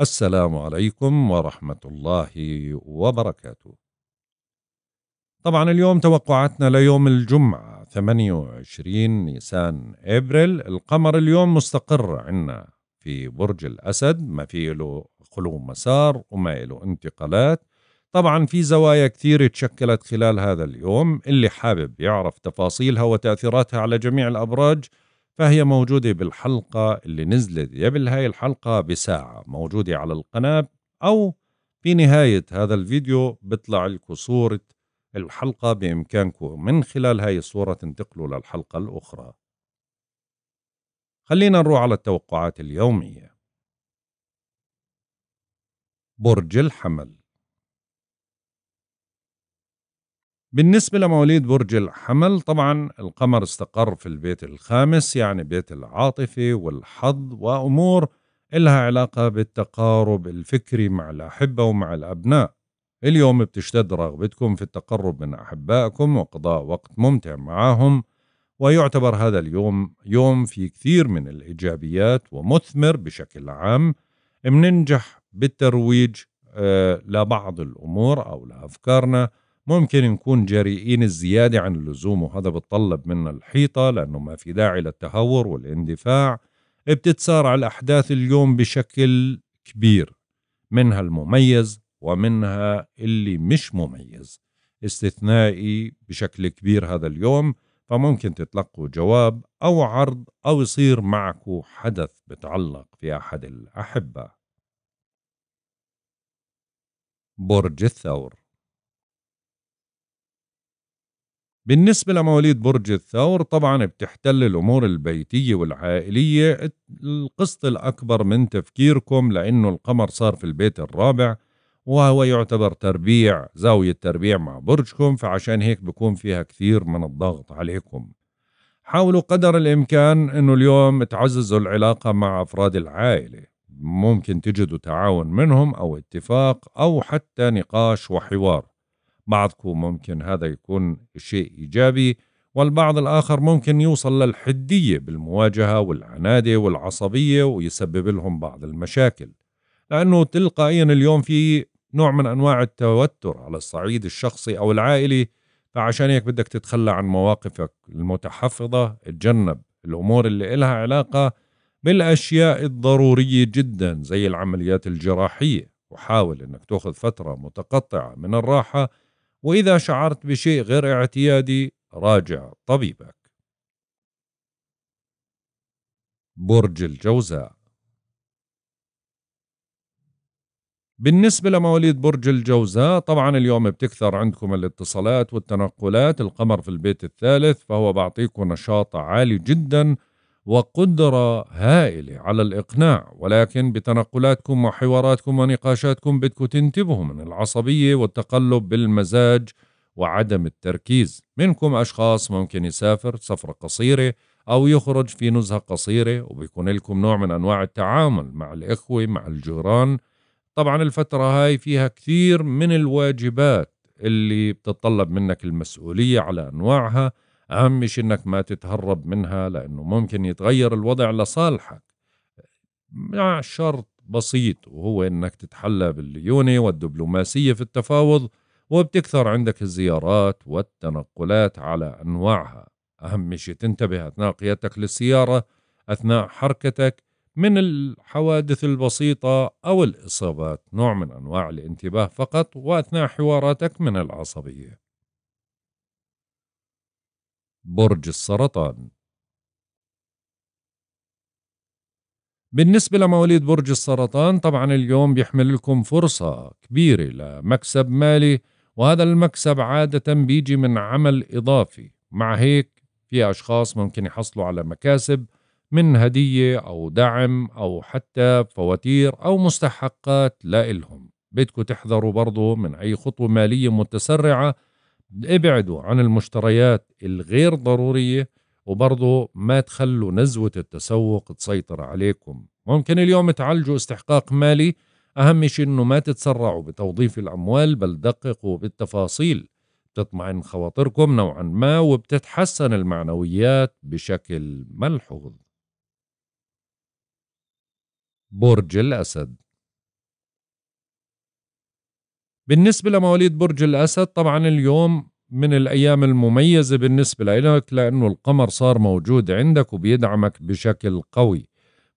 السلام عليكم ورحمة الله وبركاته طبعا اليوم توقعاتنا ليوم الجمعة 28 نيسان إبريل القمر اليوم مستقر عنا في برج الأسد ما في له خلو مسار وما له انتقالات طبعا في زوايا كثير تشكلت خلال هذا اليوم اللي حابب يعرف تفاصيلها وتأثيراتها على جميع الأبراج فهي موجودة بالحلقة اللي نزلت قبل هاي الحلقة بساعة موجودة على القناة أو في نهاية هذا الفيديو بطلع لكم صورة الحلقة بإمكانكم من خلال هاي الصورة تنتقلوا للحلقة الأخرى خلينا نروح على التوقعات اليومية برج الحمل بالنسبة لمواليد برج الحمل طبعا القمر استقر في البيت الخامس يعني بيت العاطفة والحظ وأمور إلها علاقة بالتقارب الفكري مع الأحبة ومع الأبناء اليوم بتشتد رغبتكم في التقرب من أحبائكم وقضاء وقت ممتع معهم ويعتبر هذا اليوم يوم في كثير من الإيجابيات ومثمر بشكل عام مننجح بالترويج آه، لبعض الأمور أو لأفكارنا ممكن نكون جريئين الزيادة عن اللزوم وهذا بتطلب منا الحيطة لأنه ما في داعي للتهور والاندفاع بتتسارع الأحداث اليوم بشكل كبير منها المميز ومنها اللي مش مميز استثنائي بشكل كبير هذا اليوم فممكن تتلقوا جواب أو عرض أو يصير معكم حدث بتعلق في أحد الأحبة برج الثور بالنسبة لمواليد برج الثور طبعا بتحتل الأمور البيتية والعائلية القسط الأكبر من تفكيركم لأنه القمر صار في البيت الرابع وهو يعتبر تربيع زاوية تربيع مع برجكم فعشان هيك بكون فيها كثير من الضغط عليكم حاولوا قدر الإمكان أنه اليوم تعززوا العلاقة مع أفراد العائلة ممكن تجدوا تعاون منهم أو اتفاق أو حتى نقاش وحوار بعضكم ممكن هذا يكون شيء إيجابي والبعض الآخر ممكن يوصل للحدية بالمواجهة والعنادة والعصبية ويسبب لهم بعض المشاكل لأنه تلقائيا اليوم في نوع من أنواع التوتر على الصعيد الشخصي أو العائلي فعشان هيك بدك تتخلى عن مواقفك المتحفظة تجنب الأمور اللي إلها علاقة بالأشياء الضرورية جدا زي العمليات الجراحية وحاول أنك تأخذ فترة متقطعة من الراحة وإذا شعرت بشيء غير اعتيادي راجع طبيبك برج الجوزاء بالنسبة لمواليد برج الجوزاء طبعا اليوم بتكثر عندكم الاتصالات والتنقلات القمر في البيت الثالث فهو بعطيكم نشاط عالي جداً وقدرة هائلة على الإقناع ولكن بتنقلاتكم وحواراتكم ونقاشاتكم بدكم تنتبهوا من العصبية والتقلب بالمزاج وعدم التركيز منكم أشخاص ممكن يسافر سفرة قصيرة أو يخرج في نزهة قصيرة وبيكون لكم نوع من أنواع التعامل مع الإخوة مع الجيران طبعا الفترة هاي فيها كثير من الواجبات اللي بتتطلب منك المسؤولية على أنواعها اهم شيء انك ما تتهرب منها لانه ممكن يتغير الوضع لصالحك مع شرط بسيط وهو انك تتحلى بالليونه والدبلوماسيه في التفاوض وبتكثر عندك الزيارات والتنقلات على انواعها اهم شيء تنتبه اثناء قيادتك للسياره اثناء حركتك من الحوادث البسيطة أو الإصابات نوع من أنواع الانتباه فقط وأثناء حواراتك من العصبية برج السرطان بالنسبة لمواليد برج السرطان طبعا اليوم بيحمل لكم فرصة كبيرة لمكسب مالي وهذا المكسب عادة بيجي من عمل إضافي مع هيك في أشخاص ممكن يحصلوا على مكاسب من هدية أو دعم أو حتى فواتير أو مستحقات لإلهم بدكم تحذروا برضو من أي خطوة مالية متسرعة ابعدوا عن المشتريات الغير ضرورية وبرضه ما تخلوا نزوة التسوق تسيطر عليكم ممكن اليوم تعالجوا استحقاق مالي أهم شيء أنه ما تتسرعوا بتوظيف الأموال بل دققوا بالتفاصيل بتطمئن خواطركم نوعا ما وبتتحسن المعنويات بشكل ملحوظ برج الأسد بالنسبة لمواليد برج الأسد طبعا اليوم من الأيام المميزة بالنسبة لك لأنه القمر صار موجود عندك وبيدعمك بشكل قوي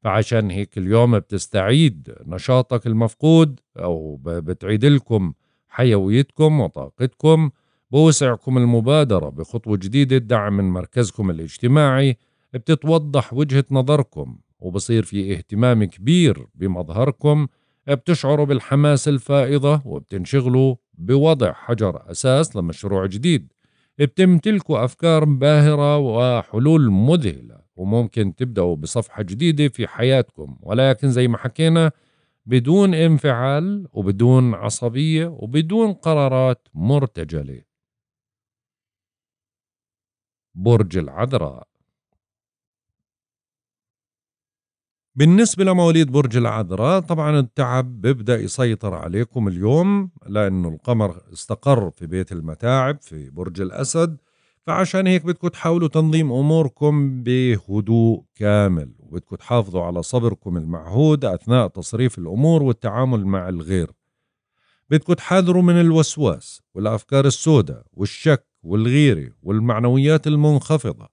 فعشان هيك اليوم بتستعيد نشاطك المفقود أو بتعيد لكم حيويتكم وطاقتكم بوسعكم المبادرة بخطوة جديدة الدعم من مركزكم الاجتماعي بتتوضح وجهة نظركم وبصير في اهتمام كبير بمظهركم بتشعروا بالحماس الفائضة وبتنشغلوا بوضع حجر أساس لمشروع جديد بتمتلكوا أفكار باهرة وحلول مذهلة وممكن تبدأوا بصفحة جديدة في حياتكم ولكن زي ما حكينا بدون انفعال وبدون عصبية وبدون قرارات مرتجلة برج العذراء بالنسبة لمواليد برج العذراء طبعا التعب بيبدأ يسيطر عليكم اليوم لأنه القمر استقر في بيت المتاعب في برج الأسد فعشان هيك بدكم تحاولوا تنظيم أموركم بهدوء كامل وبدكم تحافظوا على صبركم المعهود أثناء تصريف الأمور والتعامل مع الغير بدكم تحاذروا من الوسواس والأفكار السوداء والشك والغيرة والمعنويات المنخفضة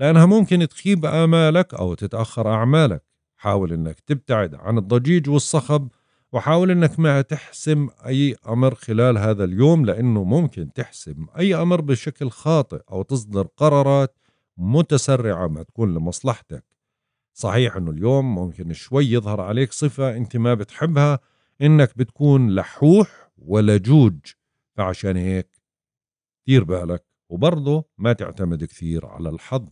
لأنها ممكن تخيب آمالك أو تتأخر أعمالك حاول انك تبتعد عن الضجيج والصخب وحاول انك ما تحسم اي امر خلال هذا اليوم لانه ممكن تحسم اي امر بشكل خاطئ او تصدر قرارات متسرعه ما تكون لمصلحتك. صحيح انه اليوم ممكن شوي يظهر عليك صفه انت ما بتحبها انك بتكون لحوح ولجوج فعشان هيك دير بالك وبرضه ما تعتمد كثير على الحظ.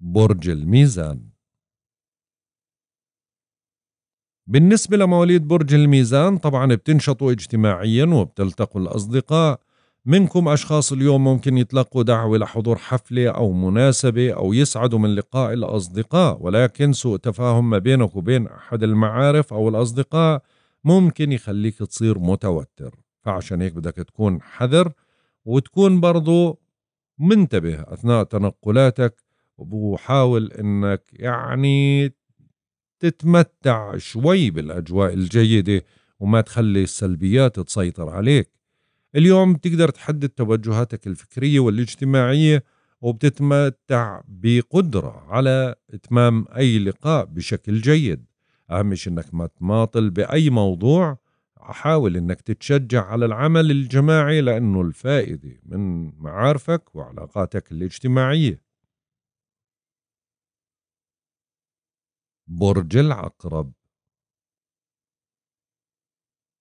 برج الميزان بالنسبة لمواليد برج الميزان طبعا بتنشطوا اجتماعيا وبتلتقوا الأصدقاء منكم أشخاص اليوم ممكن يتلقوا دعوة لحضور حفلة أو مناسبة أو يسعدوا من لقاء الأصدقاء ولكن سوء تفاهم ما بينك وبين أحد المعارف أو الأصدقاء ممكن يخليك تصير متوتر فعشان هيك بدك تكون حذر وتكون برضو منتبه أثناء تنقلاتك وبحاول انك يعني تتمتع شوي بالاجواء الجيده وما تخلي السلبيات تسيطر عليك اليوم بتقدر تحدد توجهاتك الفكريه والاجتماعيه وبتتمتع بقدره على اتمام اي لقاء بشكل جيد اهم شيء انك ما تماطل باي موضوع حاول انك تتشجع على العمل الجماعي لانه الفائده من معارفك وعلاقاتك الاجتماعيه برج العقرب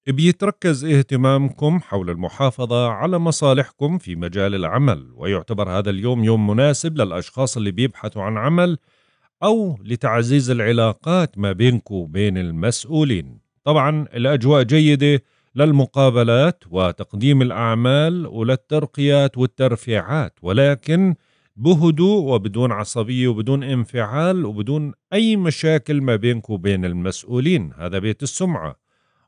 بيتركز اهتمامكم حول المحافظة على مصالحكم في مجال العمل ويعتبر هذا اليوم يوم مناسب للأشخاص اللي بيبحثوا عن عمل أو لتعزيز العلاقات ما بينكم وبين المسؤولين طبعا الأجواء جيدة للمقابلات وتقديم الأعمال وللترقيات والترفيعات ولكن بهدوء وبدون عصبية وبدون انفعال وبدون أي مشاكل ما بينكم وبين المسؤولين هذا بيت السمعة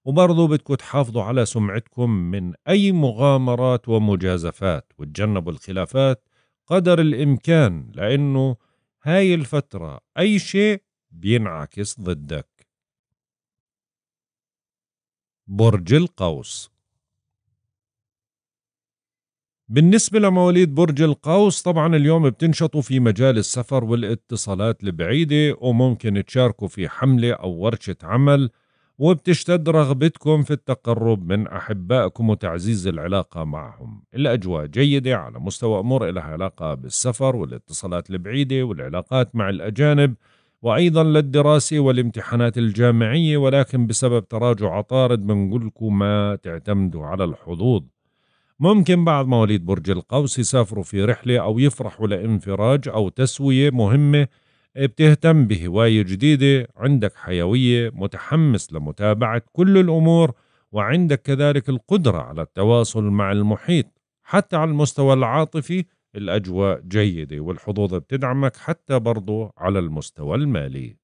وبرضه بدكم تحافظوا على سمعتكم من أي مغامرات ومجازفات وتجنبوا الخلافات قدر الإمكان لأنه هاي الفترة أي شيء بينعكس ضدك برج القوس بالنسبة لمواليد برج القوس طبعا اليوم بتنشطوا في مجال السفر والاتصالات البعيدة وممكن تشاركوا في حملة أو ورشة عمل وبتشتد رغبتكم في التقرب من أحبائكم وتعزيز العلاقة معهم الأجواء جيدة على مستوى أمور لها علاقة بالسفر والاتصالات البعيدة والعلاقات مع الأجانب وأيضا للدراسة والامتحانات الجامعية ولكن بسبب تراجع عطارد بنقول لكم ما تعتمدوا على الحظوظ ممكن بعض مواليد برج القوس يسافروا في رحلة أو يفرحوا لانفراج أو تسوية مهمة بتهتم بهواية جديدة عندك حيوية متحمس لمتابعة كل الأمور وعندك كذلك القدرة على التواصل مع المحيط حتى على المستوى العاطفي الأجواء جيدة والحظوظ بتدعمك حتى برضو على المستوى المالي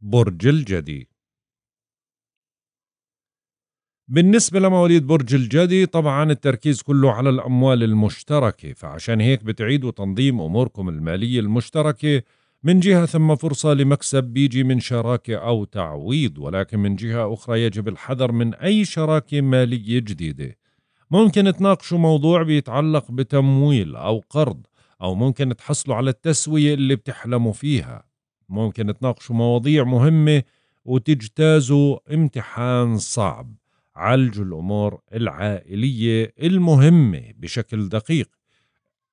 برج الجديد بالنسبة لمواليد برج الجدي طبعا التركيز كله على الأموال المشتركة فعشان هيك بتعيدوا تنظيم أموركم المالية المشتركة من جهة ثم فرصة لمكسب بيجي من شراكة أو تعويض ولكن من جهة أخرى يجب الحذر من أي شراكة مالية جديدة ممكن تناقشوا موضوع بيتعلق بتمويل أو قرض أو ممكن تحصلوا على التسوية اللي بتحلموا فيها ممكن تناقشوا مواضيع مهمة وتجتازوا امتحان صعب عالجوا الأمور العائلية المهمة بشكل دقيق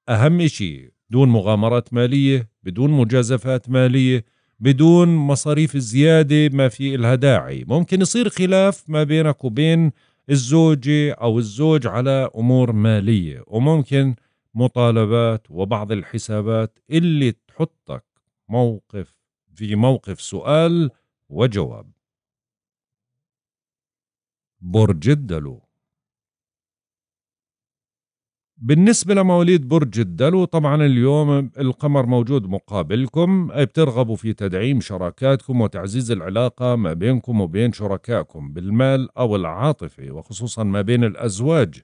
أهم شيء دون مغامرات مالية بدون مجازفات مالية بدون مصاريف زيادة ما في إلها داعي ممكن يصير خلاف ما بينك وبين الزوجة أو الزوج على أمور مالية وممكن مطالبات وبعض الحسابات اللي تحطك موقف في موقف سؤال وجواب برج الدلو بالنسبة لمواليد برج الدلو طبعا اليوم القمر موجود مقابلكم بترغبوا في تدعيم شراكاتكم وتعزيز العلاقة ما بينكم وبين شركائكم بالمال أو العاطفة وخصوصا ما بين الأزواج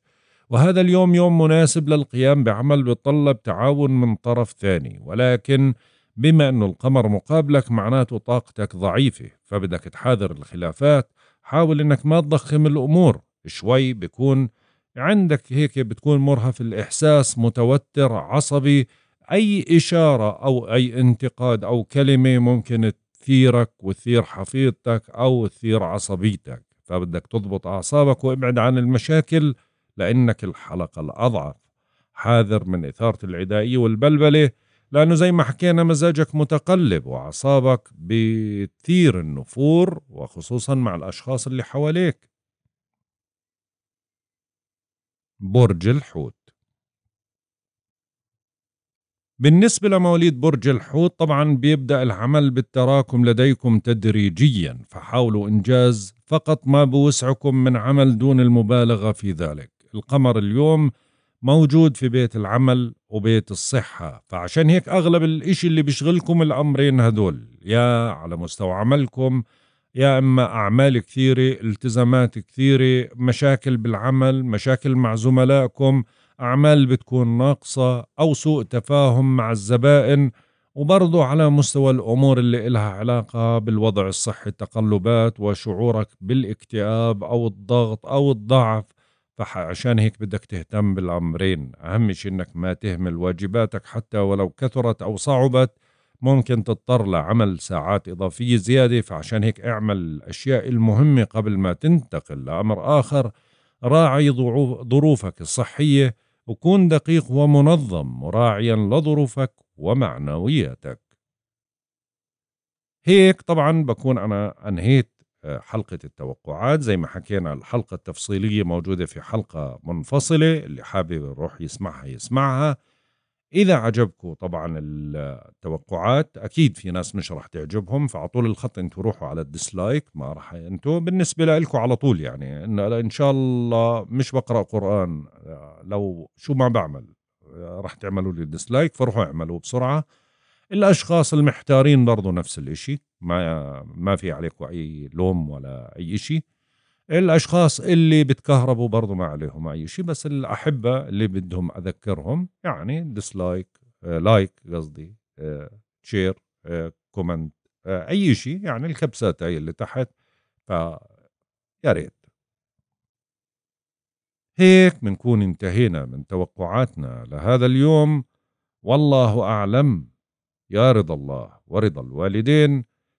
وهذا اليوم يوم مناسب للقيام بعمل بطلب تعاون من طرف ثاني ولكن بما أنه القمر مقابلك معناته طاقتك ضعيفة فبدك تحاذر الخلافات حاول انك ما تضخم الامور شوي بكون عندك هيك بتكون مرهف الاحساس متوتر عصبي اي اشاره او اي انتقاد او كلمه ممكن تثيرك وتثير حفيظتك او تثير عصبيتك فبدك تضبط اعصابك وابعد عن المشاكل لانك الحلقه الاضعف حاذر من اثاره العدائيه والبلبله لأنه زي ما حكينا مزاجك متقلب وأعصابك بتثير النفور وخصوصا مع الأشخاص اللي حواليك برج الحوت بالنسبة لمواليد برج الحوت طبعا بيبدأ العمل بالتراكم لديكم تدريجيا فحاولوا إنجاز فقط ما بوسعكم من عمل دون المبالغة في ذلك القمر اليوم موجود في بيت العمل وبيت الصحة فعشان هيك أغلب الإشي اللي بيشغلكم الأمرين هدول يا على مستوى عملكم يا إما أعمال كثيرة التزامات كثيرة مشاكل بالعمل مشاكل مع زملائكم أعمال بتكون ناقصة أو سوء تفاهم مع الزبائن وبرضه على مستوى الأمور اللي إلها علاقة بالوضع الصحي التقلبات وشعورك بالاكتئاب أو الضغط أو الضعف فعشان هيك بدك تهتم بالأمرين أهم شيء أنك ما تهمل واجباتك حتى ولو كثرت أو صعبت ممكن تضطر لعمل ساعات إضافية زيادة فعشان هيك اعمل الأشياء المهمة قبل ما تنتقل لأمر آخر راعي ظروفك الصحية وكون دقيق ومنظم مراعيا لظروفك ومعنوياتك هيك طبعا بكون أنا أنهيت حلقة التوقعات زي ما حكينا الحلقة التفصيلية موجودة في حلقة منفصلة اللي حابب يروح يسمعها يسمعها إذا عجبكم طبعا التوقعات أكيد في ناس مش رح تعجبهم فعطول الخط أنتوا روحوا على الديسلايك ما رح أنتوا بالنسبة لكم على طول يعني إن, إن شاء الله مش بقرأ قرآن لو شو ما بعمل رح تعملوا لي ديسلايك فروحوا اعملوا بسرعة الأشخاص المحتارين برضو نفس الإشي ما ما في عليكم اي لوم ولا اي شيء الاشخاص اللي بتكهربوا برضه ما عليهم اي شيء بس الاحبه اللي بدهم اذكرهم يعني ديسلايك لايك قصدي شير كومنت اي شيء يعني الكبسات هي اللي تحت ف يا ريت هيك بنكون انتهينا من توقعاتنا لهذا اليوم والله اعلم يا رضا الله ورضا الوالدين